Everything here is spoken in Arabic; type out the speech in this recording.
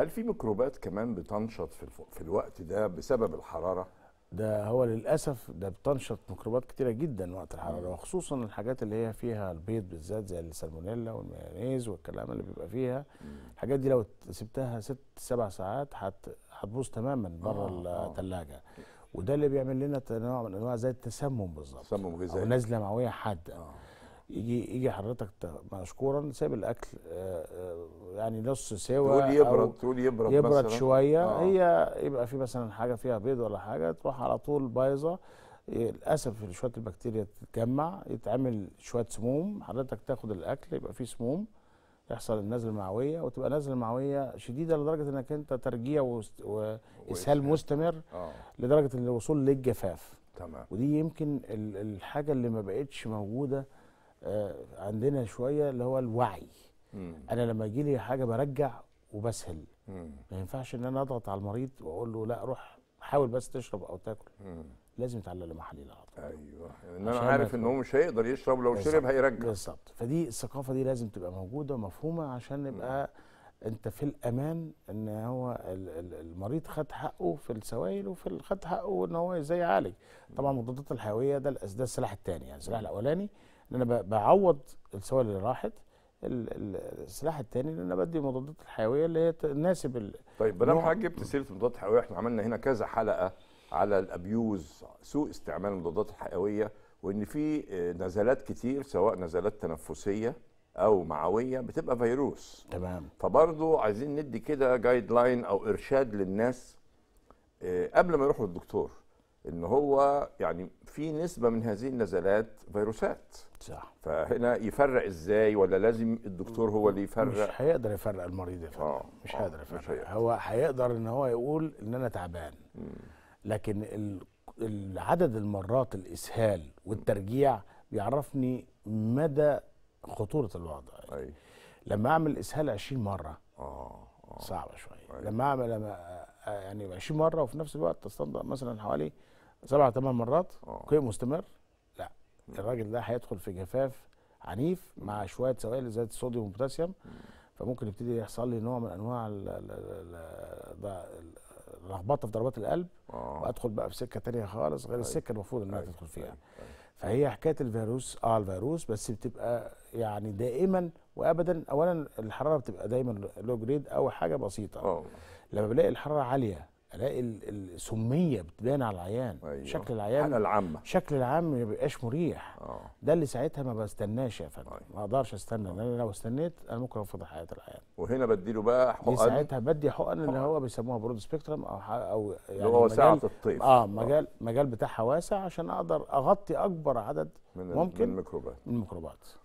هل في ميكروبات كمان بتنشط في, في الوقت ده بسبب الحراره ده هو للاسف ده بتنشط ميكروبات كتيره جدا وقت الحراره وخصوصا الحاجات اللي هي فيها البيض بالذات زي السالمونيلا والمايونيز والكلام اللي بيبقى فيها الحاجات دي لو سبتها ست سبع ساعات هتبوظ تماما بره آه الثلاجه آه. وده اللي بيعمل لنا نوع من انواع زي التسمم بالظبط تسمم غذائي نزله معويه حاده آه. يجي يجي حضرتك مشكورا ساب الاكل آه، آه، يعني نص سوا تقول يبرد تقول يبرد يبرد مثلاً. شويه آه. هي يبقى في مثلا حاجه فيها بيض ولا حاجه تروح على طول بايظه للاسف شويه البكتيريا تتجمع يتعمل شويه سموم حضرتك تاخد الاكل يبقى فيه سموم يحصل النزله المعويه وتبقى نزل المعويه شديده لدرجه انك انت ترجيع واسهال مستمر آه. لدرجه الوصول للجفاف تمام ودي يمكن الحاجه اللي ما بقتش موجوده آه، عندنا شويه اللي هو الوعي مم. انا لما يجي لي حاجه برجع وبسهل مم. ما ينفعش ان انا اضغط على المريض واقول له لا روح حاول بس تشرب او تاكل مم. لازم يتعلق له محلي على ايوه ان انا عارف ان هو مش هيقدر يشرب لو شرب هيرجع بالظبط فدي الثقافه دي لازم تبقى موجوده ومفهومه عشان نبقى انت في الامان ان هو المريض خد حقه في السوائل وفي خد حقه ان هو ازاي يعالج طبعا مضادات الحيويه ده ده السلاح الثاني يعني السلاح الاولاني ان انا بعوض السوائل اللي راحت السلاح الثاني ان انا بدي مضادات الحيويه اللي هي تناسب طيب بدل حضرتك جبت سيره المضادات الحيويه احنا عملنا هنا كذا حلقه على الابيوز سوء استعمال المضادات الحيويه وان في آه، نزلات كتير سواء نزلات تنفسيه او معويه بتبقى فيروس تمام فبرضه عايزين ندي كده جايد لاين او ارشاد للناس آه، قبل ما يروحوا للدكتور ان هو يعني في نسبه من هذه النزلات فيروسات صح فهنا يفرق ازاي ولا لازم الدكتور هو اللي يفرق مش هيقدر يفرق المريض يفرق آه مش آه، هيقدر يفرق مش هيقدر. هو هيقدر ان هو يقول ان انا تعبان لكن عدد المرات الاسهال والترجيع بيعرفني مدى خطوره الوضع أي. لما اعمل اسهال 20 مره آه،, اه صعبه شويه أي. لما اعمل لما آه، يعني 20 مره وفي نفس الوقت استنضف مثلا حوالي سبع ثمان مرات قيء آه. مستمر لا الراجل ده هيدخل في جفاف عنيف مع شويه سوائل زي الصوديوم والبوتاسيوم فممكن يبتدي يحصل لي نوع من انواع لخبطه في ضربات القلب وادخل بقى في سكه تانية خالص غير السكه المفروض انها تدخل فيها أي. أي. فهي حكايه الفيروس اه الفيروس بس بتبقى يعني دائما وابدا اولا الحراره بتبقى دايما لو جريد او حاجه بسيطه أوه. لما بلاقي الحراره عاليه الاقي السميه بتبان على العيان أيوه. شكل العيان العامه شكل العام ما بيبقاش مريح أوه. ده اللي ساعتها ما بستناش يا فندم أيوه. ما اقدرش استنى آه. لان لو استنيت انا ممكن افضل حياه العيان وهنا بدي له بقى حقن دي ساعتها بدي حقن اللي هو بيسموها برود سبيكترم او او يعني اللي هو سعه الطيف اه, آه. مجال أوه. مجال بتاعها واسع عشان اقدر اغطي اكبر عدد من ممكن من الميكروبات الميكروبات